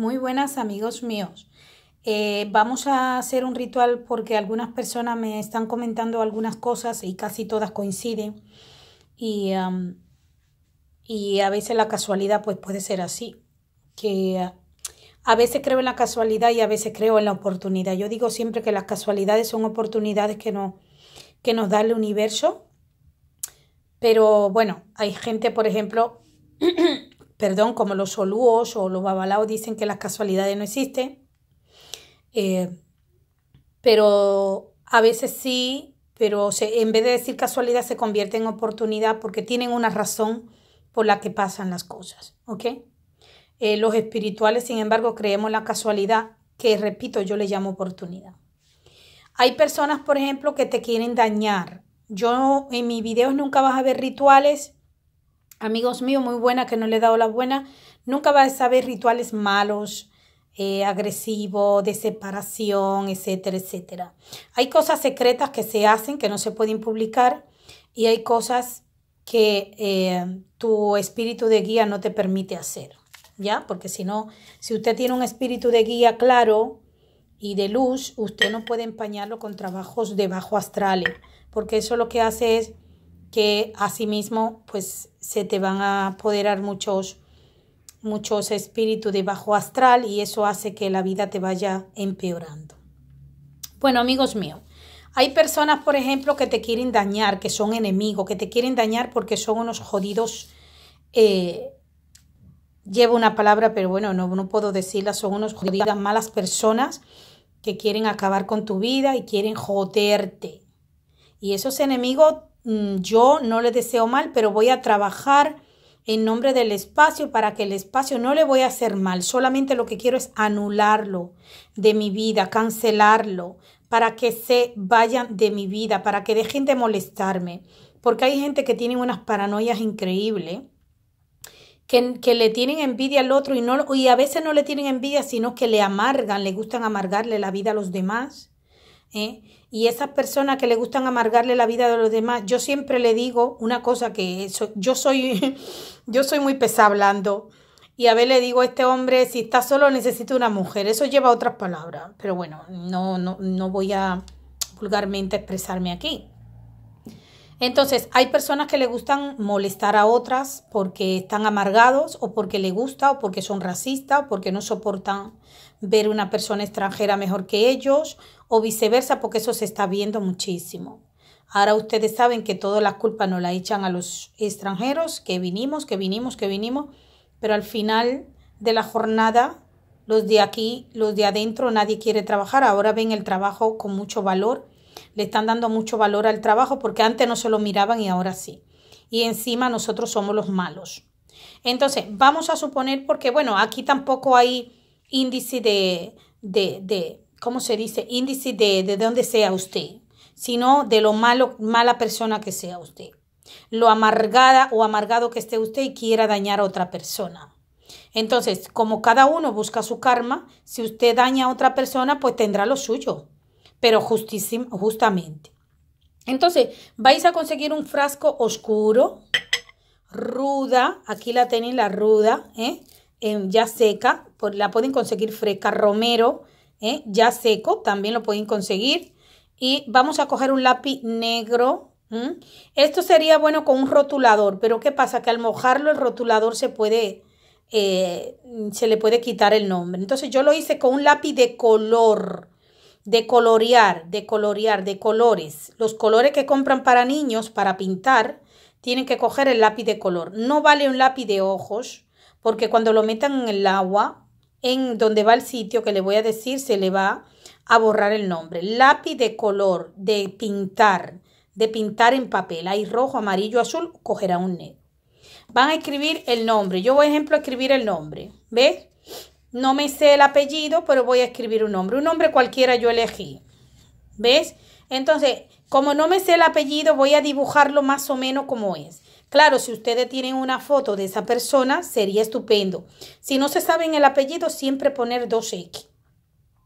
Muy buenas amigos míos. Eh, vamos a hacer un ritual porque algunas personas me están comentando algunas cosas y casi todas coinciden. Y, y a veces la casualidad pues puede ser así. Que eh, a veces creo en la casualidad y a veces creo en la oportunidad. Yo digo siempre que las casualidades son oportunidades que, no, que nos da el universo. Pero bueno, hay gente, por ejemplo, perdón, como los solúos o los babalaos dicen que las casualidades no existen, eh, pero a veces sí, pero en vez de decir casualidad se convierte en oportunidad porque tienen una razón por la que pasan las cosas, ¿ok? Eh, los espirituales, sin embargo, creemos la casualidad, que repito, yo le llamo oportunidad. Hay personas, por ejemplo, que te quieren dañar. Yo en mis videos nunca vas a ver rituales amigos míos, muy buena, que no le he dado la buena, nunca va a saber rituales malos, eh, agresivos, de separación, etcétera, etcétera. Hay cosas secretas que se hacen, que no se pueden publicar, y hay cosas que eh, tu espíritu de guía no te permite hacer, ¿ya? Porque si no, si usted tiene un espíritu de guía claro y de luz, usted no puede empañarlo con trabajos de bajo astrales, porque eso lo que hace es que asimismo pues se te van a apoderar muchos muchos espíritus de bajo astral y eso hace que la vida te vaya empeorando. Bueno, amigos míos, hay personas, por ejemplo, que te quieren dañar, que son enemigos, que te quieren dañar porque son unos jodidos. Eh, llevo una palabra, pero bueno, no, no puedo decirla, son unos jodidas malas personas que quieren acabar con tu vida y quieren joderte. Y esos enemigos Mm, yo no le deseo mal, pero voy a trabajar en nombre del espacio para que el espacio no le voy a hacer mal, solamente lo que quiero es anularlo de mi vida, cancelarlo, para que se vayan de mi vida, para que dejen de molestarme, porque hay gente que tiene unas paranoias increíbles. Que, le tienen envidia al otro y, no, y a veces no le tienen envidia, sino que le amargan, le gustan amargarle la vida a los demás. ¿eh? Y esas personas que le gustan amargarle la vida de los demás, yo siempre le digo una cosa que yo soy, yo soy muy pesada hablando. Y a ver, le digo a este hombre, si está solo necesita una mujer. Eso lleva otras palabras. Pero bueno, no, no, no voy a vulgarmente expresarme aquí. Entonces, hay personas que le gustan molestar a otras porque están amargados o porque le gusta o porque son racistas o porque no soportan ver una persona extranjera mejor que ellos o viceversa, porque eso se está viendo muchísimo. Ahora ustedes saben que todas las culpas nos la echan a los extranjeros, que vinimos, que vinimos, que vinimos, pero al final de la jornada, los de aquí, los de adentro, nadie quiere trabajar. Ahora ven el trabajo con mucho valor, le están dando mucho valor al trabajo porque antes no se lo miraban y ahora sí. Y encima nosotros somos los malos. Entonces, vamos a suponer, porque bueno, aquí tampoco hay índice de, ¿cómo se dice? Índice de, de dónde sea usted, sino de lo malo, mala persona que sea usted, lo amargada o amargado que esté usted y quiera dañar a otra persona. Entonces, como cada uno busca su karma, si usted daña a otra persona, pues tendrá lo suyo, pero justamente. Entonces, vais a conseguir un frasco oscuro, ruda, aquí la tenéis la ruda, ¿eh? ya seca, pues, la pueden conseguir fresca, romero, ¿eh? ya seco, también lo pueden conseguir. Y vamos a coger un lápiz negro. Esto sería bueno con un rotulador, pero ¿qué pasa? Que al mojarlo el rotulador se puede, eh, se le puede quitar el nombre. Entonces yo lo hice con un lápiz de color, de colorear, de colorear, de colores. Los colores que compran para niños, para pintar, tienen que coger el lápiz de color. No vale un lápiz de ojos, porque cuando lo metan en el agua en donde va el sitio que le voy a decir, se le va a borrar el nombre. Lápiz de color, de pintar, de pintar en papel. Hay rojo, amarillo, azul, cogerá un negro. Van a escribir el nombre. Yo, por ejemplo, a escribir el nombre. ¿Ves? No me sé el apellido, pero voy a escribir un nombre. Un nombre cualquiera yo elegí. ¿Ves? Entonces, como no me sé el apellido, voy a dibujarlo más o menos como es. Claro, si ustedes tienen una foto de esa persona, sería estupendo. Si no se saben el apellido, siempre poner 2X.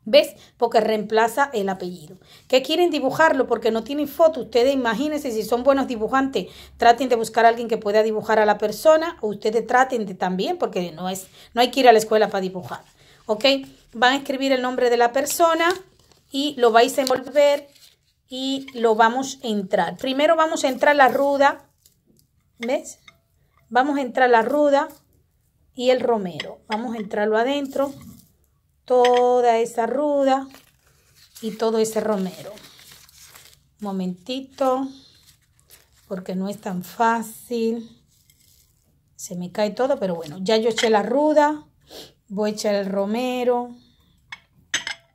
¿Ves? Porque reemplaza el apellido. ¿Qué quieren dibujarlo? Porque no tienen foto. Ustedes imagínense si son buenos dibujantes, traten de buscar a alguien que pueda dibujar a la persona o ustedes traten de también, porque no, es, no hay que ir a la escuela para dibujar. ¿Ok? Van a escribir el nombre de la persona y lo vais a envolver y lo vamos a entrar. Primero vamos a entrar la ruda ¿Ves? Vamos a entrar la ruda y el romero. Vamos a entrarlo adentro. Toda esa ruda y todo ese romero. Momentito, porque no es tan fácil. Se me cae todo, pero bueno, ya yo eché la ruda. Voy a echar el romero.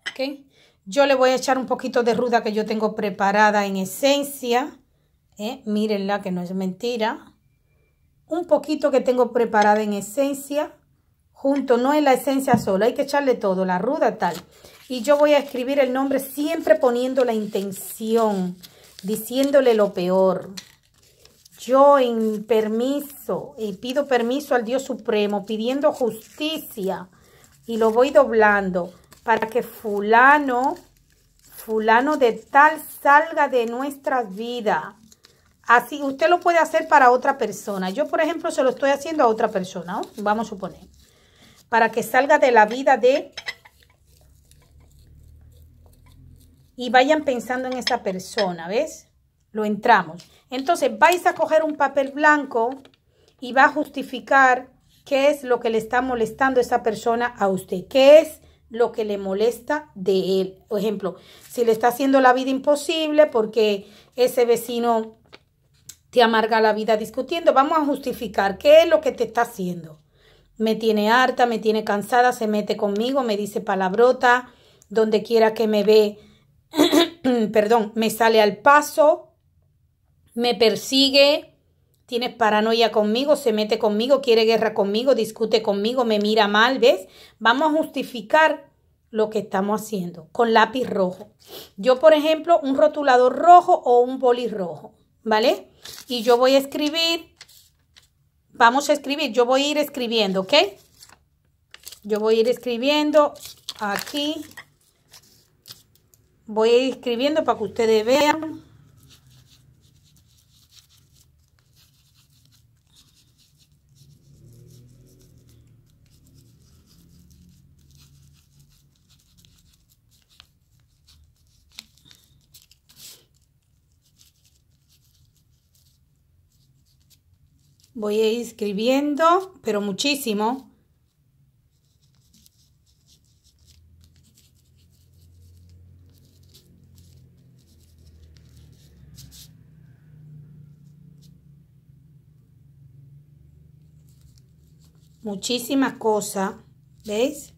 ¿Ok? Yo le voy a echar un poquito de ruda que yo tengo preparada en esencia. ¿eh? mírenla que no es mentira. Un poquito que tengo preparada en esencia, junto, no en la esencia sola, hay que echarle todo, la ruda tal. Y yo voy a escribir el nombre siempre poniendo la intención, diciéndole lo peor. Yo en permiso, y pido permiso al Dios Supremo, pidiendo justicia, y lo voy doblando para que fulano fulano de tal salga de nuestras vida. Así, usted lo puede hacer para otra persona. Yo, por ejemplo, se lo estoy haciendo a otra persona, vamos a suponer. Para que salga de la vida de... Y vayan pensando en esa persona, ¿ves? Lo entramos. Entonces, vais a coger un papel blanco y va a justificar qué es lo que le está molestando esa persona a usted. ¿Qué es lo que le molesta de él? Por ejemplo, si le está haciendo la vida imposible porque ese vecino te amarga la vida discutiendo. Vamos a justificar qué es lo que te está haciendo. Me tiene harta, me tiene cansada, se mete conmigo, me dice palabrota, donde quiera que me ve, perdón, me sale al paso, me persigue, tienes paranoia conmigo, se mete conmigo, quiere guerra conmigo, discute conmigo, me mira mal, ¿ves? Vamos a justificar lo que estamos haciendo con lápiz rojo. Yo, por ejemplo, un rotulador rojo o un boli rojo. ¿vale? Y yo voy a escribir, vamos a escribir, yo voy a ir escribiendo, ¿ok? Yo voy a ir escribiendo aquí, voy a ir escribiendo para que ustedes vean. Voy a ir escribiendo, pero muchísimo. Muchísimas cosas, ¿veis?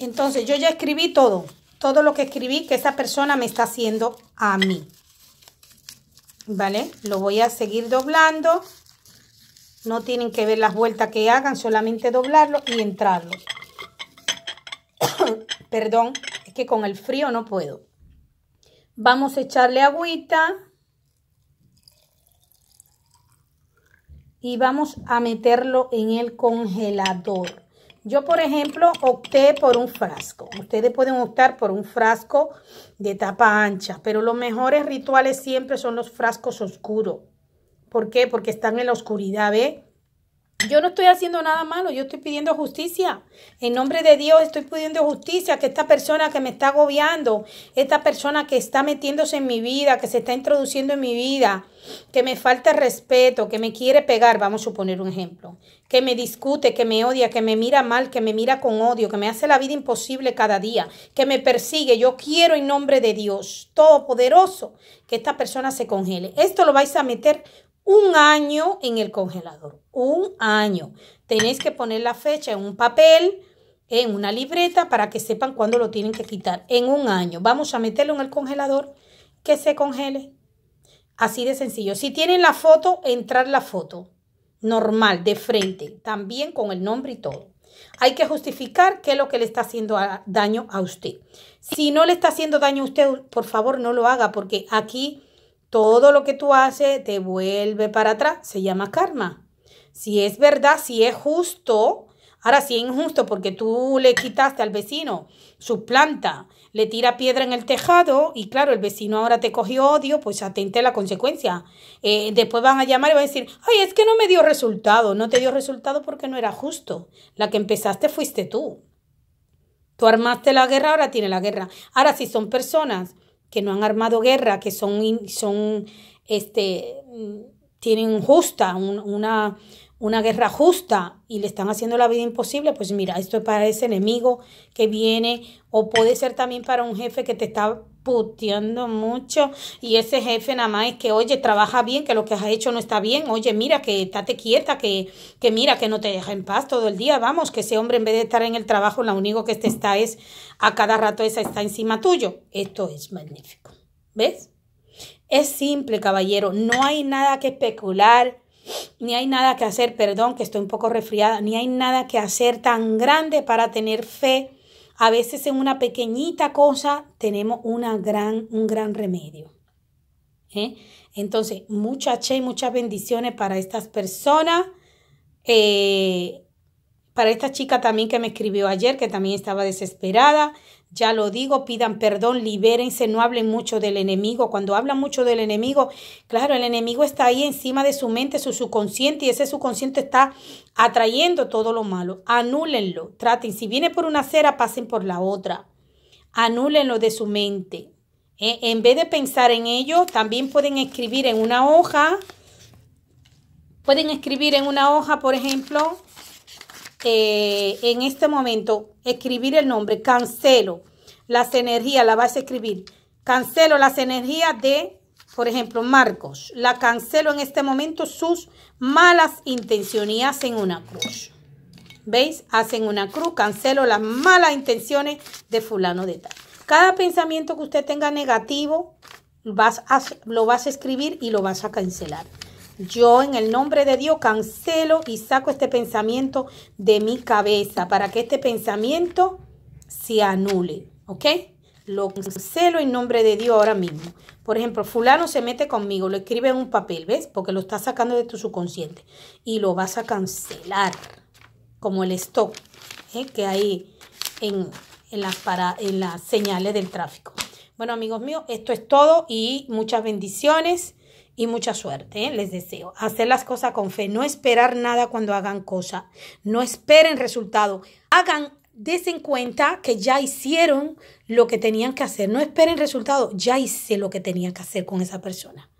Entonces yo ya escribí todo, todo lo que escribí que esa persona me está haciendo a mí. ¿Vale? Lo voy a seguir doblando. No tienen que ver las vueltas que hagan, solamente doblarlo y entrarlo. Perdón, es que con el frío no puedo. Vamos a echarle agüita. Y vamos a meterlo en el congelador. Yo, por ejemplo, opté por un frasco. Ustedes pueden optar por un frasco de tapa ancha, pero los mejores rituales siempre son los frascos oscuros. ¿Por qué? Porque están en la oscuridad, ¿ve? Yo no estoy haciendo nada malo, yo estoy pidiendo justicia. En nombre de Dios estoy pidiendo justicia que esta persona que me está agobiando, esta persona que está metiéndose en mi vida, que se está introduciendo en mi vida, que me falta respeto, que me quiere pegar, vamos a poner un ejemplo, que me discute, que me odia, que me mira mal, que me mira con odio, que me hace la vida imposible cada día, que me persigue. Yo quiero en nombre de Dios Todopoderoso que esta persona se congele. Esto lo vais a meter un año en el congelador. Un año. Tenéis que poner la fecha en un papel, en una libreta, para que sepan cuándo lo tienen que quitar. En un año. Vamos a meterlo en el congelador que se congele. Así de sencillo. Si tienen la foto, entrar la foto. Normal, de frente. También con el nombre y todo. Hay que justificar qué es lo que le está haciendo daño a usted. Si no le está haciendo daño a usted, por favor no lo haga porque aquí todo lo que tú haces te vuelve para atrás, se llama karma. Si es verdad, si es justo, ahora si es injusto porque tú le quitaste al vecino su planta, le tira piedra en el tejado y claro, el vecino ahora te cogió odio, pues atente a la consecuencia. Eh, después van a llamar y van a decir, ay, es que no me dio resultado, no te dio resultado porque no era justo. La que empezaste fuiste tú. Tú armaste la guerra, ahora tiene la guerra. Ahora si son personas que no han armado guerra, que son, son este, tienen justa, una, una guerra justa y le están haciendo la vida imposible, pues mira, esto es para ese enemigo que viene o puede ser también para un jefe que te está puteando mucho y ese jefe nada más es que, oye, trabaja bien, que lo que has hecho no está bien, oye, mira, que estate quieta, que, que mira, que no te deja en paz todo el día, vamos, que ese hombre en vez de estar en el trabajo, lo único que te está es, a cada rato esa está encima tuyo. Esto es magnífico, ¿ves? Es simple, caballero, no hay nada que especular, ni hay nada que hacer, perdón, que estoy un poco resfriada, ni hay nada que hacer tan grande para tener fe a veces en una pequeñita cosa tenemos una gran, un gran remedio. ¿Eh? Entonces, mucha y muchas bendiciones para estas personas. Eh, para esta chica también que me escribió ayer, que también estaba desesperada. Ya lo digo, pidan perdón, libérense, no hablen mucho del enemigo. Cuando hablan mucho del enemigo, claro, el enemigo está ahí encima de su mente, su subconsciente, y ese subconsciente está atrayendo todo lo malo. Anúlenlo, traten. Si viene por una acera, pasen por la otra. Anúlenlo de su mente. ¿eh? en vez de pensar en ello, también pueden escribir en una hoja. Pueden escribir en una hoja, por ejemplo, eh, en este momento escribir el nombre, cancelo las energías, la vas a escribir, cancelo las energías de, por ejemplo, Marcos, la cancelo en este momento sus malas intenciones y hacen una cruz. ¿Veis? Hacen una cruz, cancelo las malas intenciones de fulano de tal. Cada pensamiento que usted tenga negativo, lo vas a escribir y lo vas a cancelar. Yo en el nombre de Dios cancelo y saco este pensamiento de mi cabeza para que este pensamiento se anule, ¿ok? Lo cancelo en nombre de Dios ahora mismo. Por ejemplo, fulano se mete conmigo, lo escribe en un papel, ¿ves? Porque lo está sacando de tu subconsciente y lo vas a cancelar, como el stop ¿eh? que hay en, las en las señales del tráfico. Bueno, amigos míos, esto es todo y muchas bendiciones y mucha suerte, ¿eh? les deseo. Hacer las cosas con fe, no esperar nada cuando hagan cosa, no esperen resultado, hagan, desen cuenta que ya hicieron lo que tenían que hacer, no esperen resultado, ya hice lo que tenía que hacer con esa persona.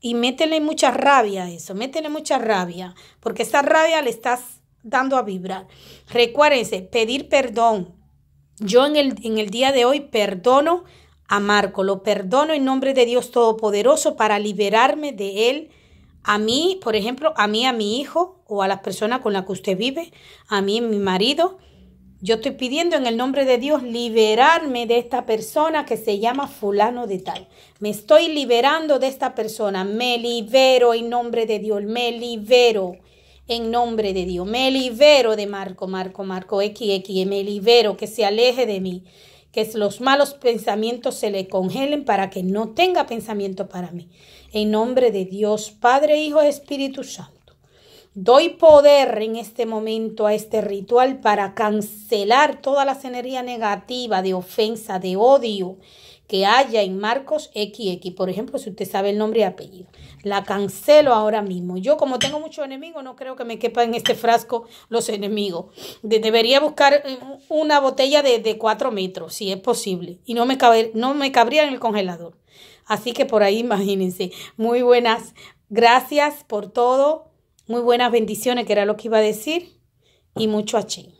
Y métele mucha rabia a eso, métele mucha rabia, porque esa rabia le estás dando a vibrar. Recuérdense, pedir perdón. Yo en el día de hoy perdono a Marco. Lo perdono en nombre de Dios Todopoderoso para liberarme de él. A mí, por ejemplo, a mí, a mi hijo o a las personas con la que usted vive, a mí, mi marido. Yo estoy pidiendo en el nombre de Dios liberarme de esta persona que se llama fulano de tal. Me estoy liberando de esta persona. Me libero en nombre de Dios. Me libero en nombre de Dios. Me libero de Marco, Marco, Marco, x, me libero, que se aleje de mí que los malos pensamientos se le congelen para que no tenga pensamiento para mí. En nombre de Dios, Padre, Hijo, Espíritu Santo. Doy poder en este momento a este ritual para cancelar toda la energía negativa de ofensa, de odio que haya en Marcos XX, por ejemplo, si usted sabe el nombre y apellido. La cancelo ahora mismo. Yo como tengo muchos enemigos, no creo que me quepa en este frasco los enemigos. debería buscar eh, una botella de, de cuatro metros, si es posible, y no me, no me cabría en el congelador. Así que por ahí imagínense. Muy buenas. Gracias por todo. Muy buenas bendiciones, que era lo que iba a decir, y mucho achín.